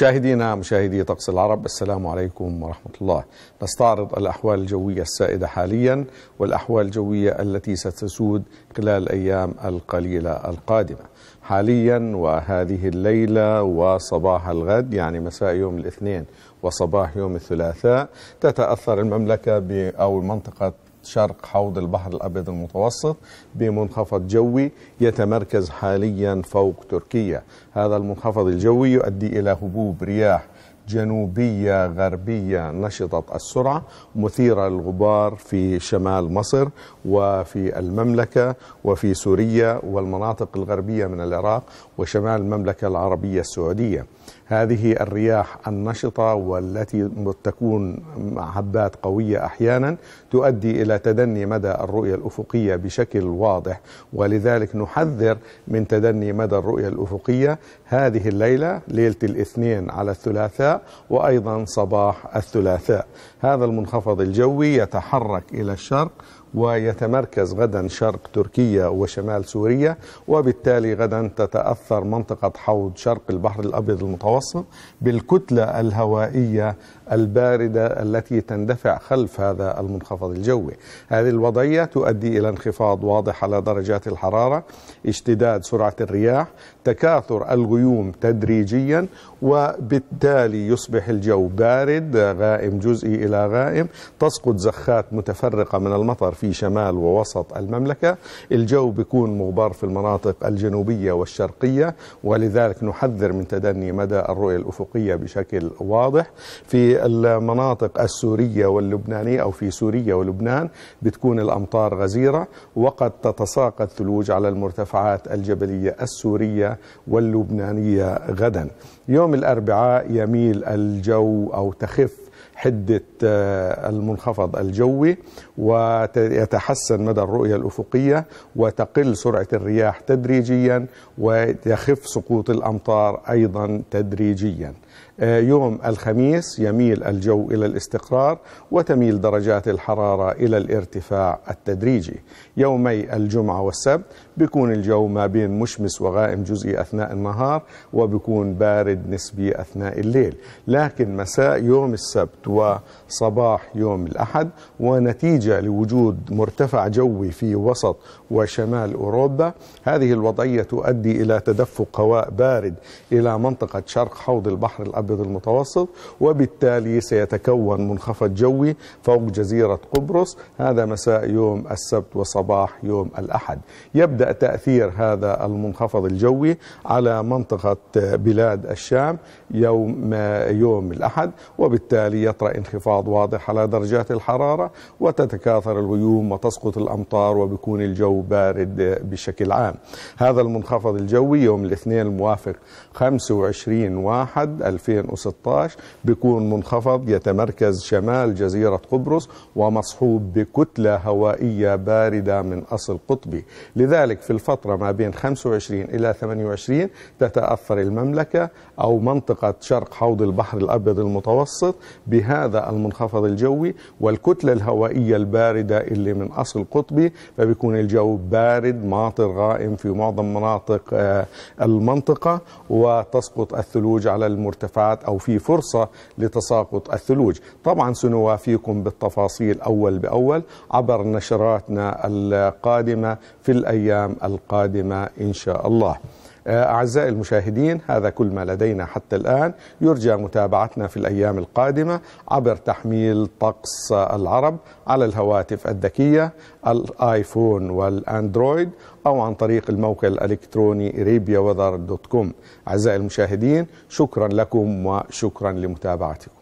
مشاهدينا مشاهدي طقس العرب السلام عليكم ورحمة الله نستعرض الأحوال الجوية السائدة حاليا والأحوال الجوية التي ستسود خلال الأيام القليلة القادمة حاليا وهذه الليلة وصباح الغد يعني مساء يوم الاثنين وصباح يوم الثلاثاء تتأثر المملكة أو منطقة شرق حوض البحر الأبيض المتوسط بمنخفض جوي يتمركز حاليا فوق تركيا هذا المنخفض الجوي يؤدي إلى هبوب رياح جنوبية غربية نشطة السرعة مثيرة للغبار في شمال مصر وفي المملكة وفي سوريا والمناطق الغربية من العراق وشمال المملكة العربية السعودية هذه الرياح النشطة والتي تكون هبات قوية أحيانا تؤدي إلى تدني مدى الرؤية الأفقية بشكل واضح ولذلك نحذر من تدني مدى الرؤية الأفقية هذه الليلة ليلة الاثنين على الثلاثاء وأيضا صباح الثلاثاء هذا المنخفض الجوي يتحرك إلى الشرق ويتمركز غدا شرق تركيا وشمال سوريا وبالتالي غدا تتأثر منطقة حوض شرق البحر الأبيض المتوسط بالكتلة الهوائية الباردة التي تندفع خلف هذا المنخفض الجوي هذه الوضعية تؤدي إلى انخفاض واضح على درجات الحرارة اشتداد سرعة الرياح تكاثر الغيوم تدريجيا وبالتالي يصبح الجو بارد غائم جزئي إلى غائم تسقط زخات متفرقة من المطر في شمال ووسط المملكة الجو بيكون مغبر في المناطق الجنوبية والشرقية ولذلك نحذر من تدني مدى الرؤية الأفقية بشكل واضح في المناطق السورية واللبنانية أو في سوريا ولبنان بتكون الأمطار غزيرة وقد تتساقط ثلوج على المرتفعات الجبلية السورية واللبنانية غدا يوم الأربعاء يميل الجو أو تخف حدة آه، المنخفض الجوي ويتحسن مدى الرؤية الأفقية وتقل سرعة الرياح تدريجيا ويخف سقوط الأمطار أيضا تدريجيا آه، يوم الخميس يميل الجو إلى الاستقرار وتميل درجات الحرارة إلى الارتفاع التدريجي يومي الجمعة والسبت بيكون الجو ما بين مشمس وغائم جزئي أثناء النهار وبيكون بارد نسبي أثناء الليل لكن مساء يوم السبت وصباح يوم الأحد ونتيجة لوجود مرتفع جوي في وسط وشمال أوروبا هذه الوضعية تؤدي إلى تدفق هواء بارد إلى منطقة شرق حوض البحر الأبيض الأبيض المتوسط وبالتالي سيتكون منخفض جوي فوق جزيرة قبرص هذا مساء يوم السبت وصباح يوم الأحد يبدأ تأثير هذا المنخفض الجوي على منطقة بلاد الشام يوم يوم الأحد وبالتالي يطرأ انخفاض واضح على درجات الحرارة وتتكاثر الغيوم وتسقط الأمطار وبكون الجو بارد بشكل عام هذا المنخفض الجوي يوم الاثنين الموافق 25 واحد 2000 2016 بيكون منخفض يتمركز شمال جزيرة قبرص ومصحوب بكتلة هوائية باردة من أصل قطبي لذلك في الفترة ما بين 25 إلى 28 تتأثر المملكة أو منطقة شرق حوض البحر الأبيض المتوسط بهذا المنخفض الجوي والكتلة الهوائية الباردة اللي من أصل قطبي فبيكون الجو بارد ماطر غائم في معظم مناطق آه، المنطقة وتسقط الثلوج على المرتفعات تساقط أو في فرصة لتساقط الثلوج طبعا سنوافيكم بالتفاصيل أول بأول عبر نشراتنا القادمة في الأيام القادمة إن شاء الله آه، أعزائي المشاهدين هذا كل ما لدينا حتى الآن يرجى متابعتنا في الأيام القادمة عبر تحميل طقس العرب على الهواتف الذكية الآيفون والأندرويد أو عن طريق الموقع الإلكتروني إريبيا دوت كوم أعزائي المشاهدين شكرا لكم وشكرا لمتابعتكم